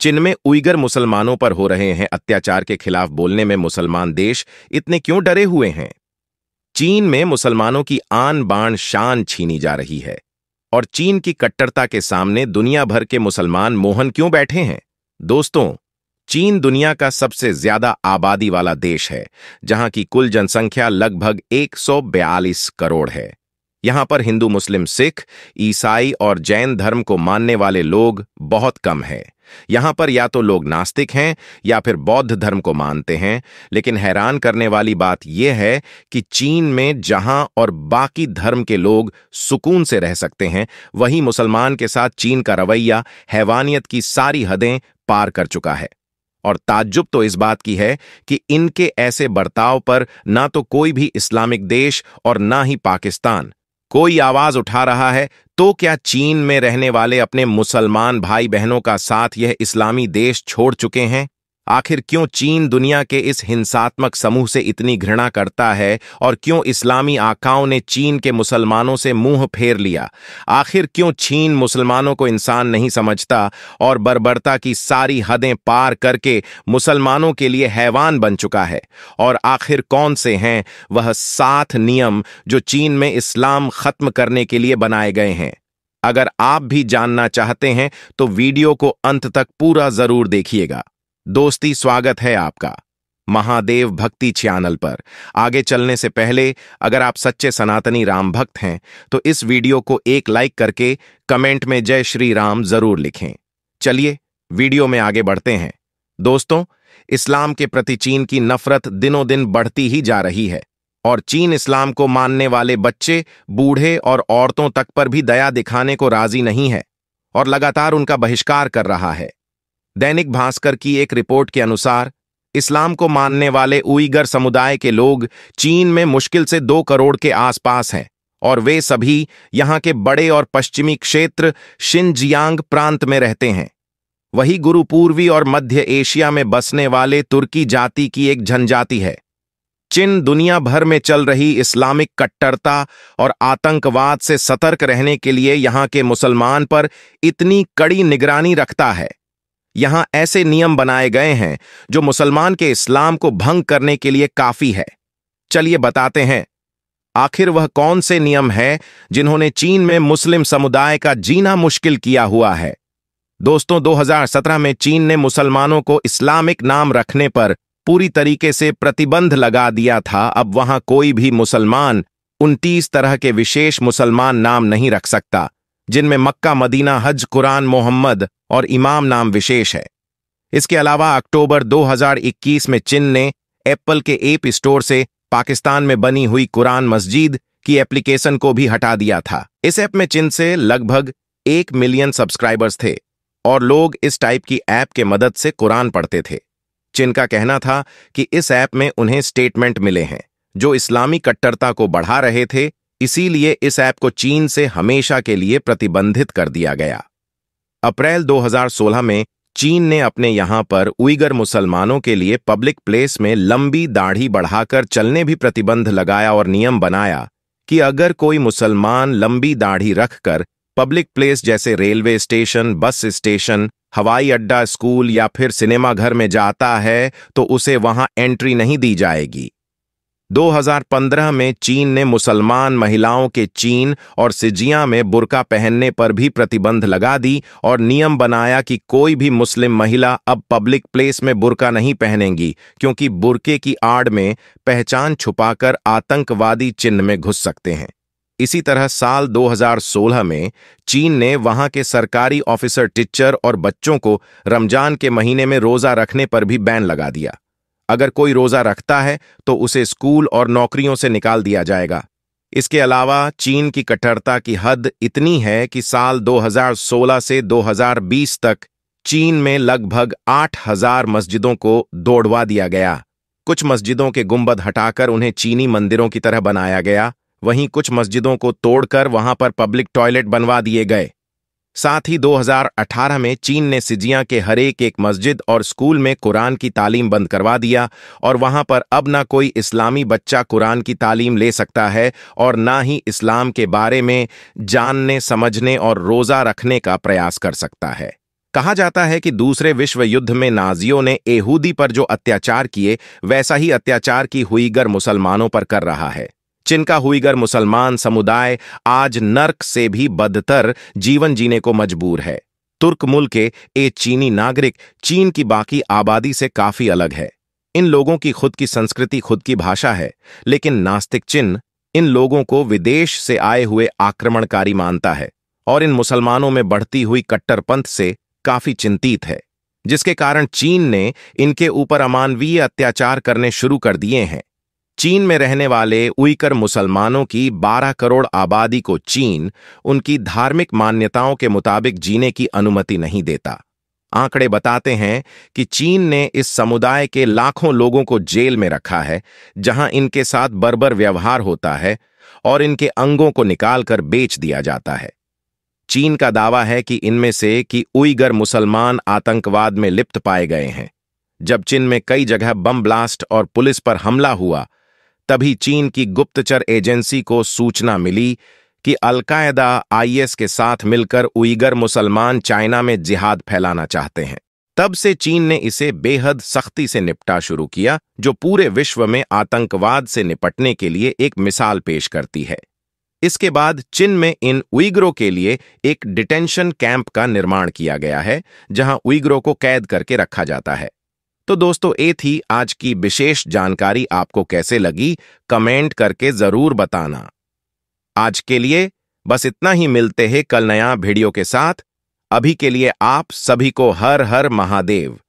चीन में उइगर मुसलमानों पर हो रहे हैं अत्याचार के खिलाफ बोलने में मुसलमान देश इतने क्यों डरे हुए हैं चीन में मुसलमानों की आन बाण शान छीनी जा रही है और चीन की कट्टरता के सामने दुनिया भर के मुसलमान मोहन क्यों बैठे हैं दोस्तों चीन दुनिया का सबसे ज्यादा आबादी वाला देश है जहां की कुल जनसंख्या लगभग 142 करोड़ है यहां पर हिंदू मुस्लिम सिख ईसाई और जैन धर्म को मानने वाले लोग बहुत कम हैं यहां पर या तो लोग नास्तिक हैं या फिर बौद्ध धर्म को मानते हैं लेकिन हैरान करने वाली बात यह है कि चीन में जहां और बाकी धर्म के लोग सुकून से रह सकते हैं वहीं मुसलमान के साथ चीन का रवैया हैवानियत की सारी हदें पार कर चुका है और ताज्जुब तो इस बात की है कि इनके ऐसे बर्ताव पर ना तो कोई भी इस्लामिक देश और ना ही पाकिस्तान कोई आवाज उठा रहा है तो क्या चीन में रहने वाले अपने मुसलमान भाई बहनों का साथ यह इस्लामी देश छोड़ चुके हैं आखिर क्यों चीन दुनिया के इस हिंसात्मक समूह से इतनी घृणा करता है और क्यों इस्लामी आकाओं ने चीन के मुसलमानों से मुंह फेर लिया आखिर क्यों चीन मुसलमानों को इंसान नहीं समझता और बर्बरता की सारी हदें पार करके मुसलमानों के लिए हैवान बन चुका है और आखिर कौन से हैं वह सात नियम जो चीन में इस्लाम खत्म करने के लिए बनाए गए हैं अगर आप भी जानना चाहते हैं तो वीडियो को अंत तक पूरा जरूर देखिएगा दोस्ती स्वागत है आपका महादेव भक्ति चैनल पर आगे चलने से पहले अगर आप सच्चे सनातनी राम भक्त हैं तो इस वीडियो को एक लाइक करके कमेंट में जय श्री राम जरूर लिखें चलिए वीडियो में आगे बढ़ते हैं दोस्तों इस्लाम के प्रति चीन की नफरत दिनों दिन बढ़ती ही जा रही है और चीन इस्लाम को मानने वाले बच्चे बूढ़े और औरतों तक पर भी दया दिखाने को राजी नहीं है और लगातार उनका बहिष्कार कर रहा है दैनिक भास्कर की एक रिपोर्ट के अनुसार इस्लाम को मानने वाले उइगर समुदाय के लोग चीन में मुश्किल से दो करोड़ के आसपास हैं और वे सभी यहां के बड़े और पश्चिमी क्षेत्र शिनजियांग प्रांत में रहते हैं वही गुरु पूर्वी और मध्य एशिया में बसने वाले तुर्की जाति की एक जनजाति है चीन दुनिया भर में चल रही इस्लामिक कट्टरता और आतंकवाद से सतर्क रहने के लिए यहां के मुसलमान पर इतनी कड़ी निगरानी रखता है यहां ऐसे नियम बनाए गए हैं जो मुसलमान के इस्लाम को भंग करने के लिए काफी है चलिए बताते हैं आखिर वह कौन से नियम हैं जिन्होंने चीन में मुस्लिम समुदाय का जीना मुश्किल किया हुआ है दोस्तों 2017 में चीन ने मुसलमानों को इस्लामिक नाम रखने पर पूरी तरीके से प्रतिबंध लगा दिया था अब वहां कोई भी मुसलमान उनतीस तरह के विशेष मुसलमान नाम नहीं रख सकता जिनमें मक्का मदीना हज कुरान मोहम्मद और इमाम नाम विशेष है इसके अलावा अक्टूबर 2021 में चीन ने एप्पल के एप स्टोर से पाकिस्तान में बनी हुई कुरान मस्जिद की एप्लीकेशन को भी हटा दिया था इस ऐप में चीन से लगभग एक मिलियन सब्सक्राइबर्स थे और लोग इस टाइप की ऐप के मदद से कुरान पढ़ते थे चीन का कहना था कि इस ऐप में उन्हें स्टेटमेंट मिले हैं जो इस्लामी कट्टरता को बढ़ा रहे थे इसीलिए इस ऐप को चीन से हमेशा के लिए प्रतिबंधित कर दिया गया अप्रैल 2016 में चीन ने अपने यहां पर उइगर मुसलमानों के लिए पब्लिक प्लेस में लंबी दाढ़ी बढ़ाकर चलने भी प्रतिबंध लगाया और नियम बनाया कि अगर कोई मुसलमान लंबी दाढ़ी रखकर पब्लिक प्लेस जैसे रेलवे स्टेशन बस स्टेशन हवाई अड्डा स्कूल या फिर सिनेमाघर में जाता है तो उसे वहां एंट्री नहीं दी जाएगी 2015 में चीन ने मुसलमान महिलाओं के चीन और सिजिया में बुरका पहनने पर भी प्रतिबंध लगा दी और नियम बनाया कि कोई भी मुस्लिम महिला अब पब्लिक प्लेस में बुरका नहीं पहनेंगी क्योंकि बुरके की आड़ में पहचान छुपाकर आतंकवादी चिन्ह में घुस सकते हैं इसी तरह साल 2016 में चीन ने वहां के सरकारी ऑफिसर टीचर और बच्चों को रमजान के महीने में रोजा रखने पर भी बैन लगा दिया अगर कोई रोज़ा रखता है तो उसे स्कूल और नौकरियों से निकाल दिया जाएगा इसके अलावा चीन की कट्टरता की हद इतनी है कि साल 2016 से 2020 तक चीन में लगभग 8000 मस्जिदों को दौड़वा दिया गया कुछ मस्जिदों के गुंबद हटाकर उन्हें चीनी मंदिरों की तरह बनाया गया वहीं कुछ मस्जिदों को तोड़कर वहां पर पब्लिक टॉयलेट बनवा दिए गए साथ ही 2018 में चीन ने सिजिया के हरेक एक मस्जिद और स्कूल में कुरान की तालीम बंद करवा दिया और वहां पर अब ना कोई इस्लामी बच्चा कुरान की तालीम ले सकता है और ना ही इस्लाम के बारे में जानने समझने और रोज़ा रखने का प्रयास कर सकता है कहा जाता है कि दूसरे विश्व युद्ध में नाजियों ने एहूदी पर जो अत्याचार किए वैसा ही अत्याचार की हुईगर मुसलमानों पर कर रहा है चिनका हुईगर मुसलमान समुदाय आज नर्क से भी बदतर जीवन जीने को मजबूर है तुर्क मूल के एक चीनी नागरिक चीन की बाकी आबादी से काफी अलग है इन लोगों की खुद की संस्कृति खुद की भाषा है लेकिन नास्तिक चिन्ह इन लोगों को विदेश से आए हुए आक्रमणकारी मानता है और इन मुसलमानों में बढ़ती हुई कट्टरपंथ से काफी चिंतित है जिसके कारण चीन ने इनके ऊपर अमानवीय अत्याचार करने शुरू कर दिए हैं चीन में रहने वाले उइकर मुसलमानों की 12 करोड़ आबादी को चीन उनकी धार्मिक मान्यताओं के मुताबिक जीने की अनुमति नहीं देता आंकड़े बताते हैं कि चीन ने इस समुदाय के लाखों लोगों को जेल में रखा है जहां इनके साथ बर्बर व्यवहार होता है और इनके अंगों को निकालकर बेच दिया जाता है चीन का दावा है कि इनमें से कि उइगर मुसलमान आतंकवाद में लिप्त पाए गए हैं जब चीन में कई जगह बम ब्लास्ट और पुलिस पर हमला हुआ तभी चीन की गुप्तचर एजेंसी को सूचना मिली कि अलकायदा आईएस के साथ मिलकर उइगर मुसलमान चाइना में जिहाद फैलाना चाहते हैं तब से चीन ने इसे बेहद सख्ती से निपटा शुरू किया जो पूरे विश्व में आतंकवाद से निपटने के लिए एक मिसाल पेश करती है इसके बाद चीन में इन उइगरों के लिए एक डिटेंशन कैंप का निर्माण किया गया है जहां उइगरों को कैद करके रखा जाता है तो दोस्तों ये थी आज की विशेष जानकारी आपको कैसे लगी कमेंट करके जरूर बताना आज के लिए बस इतना ही मिलते हैं कल नया वीडियो के साथ अभी के लिए आप सभी को हर हर महादेव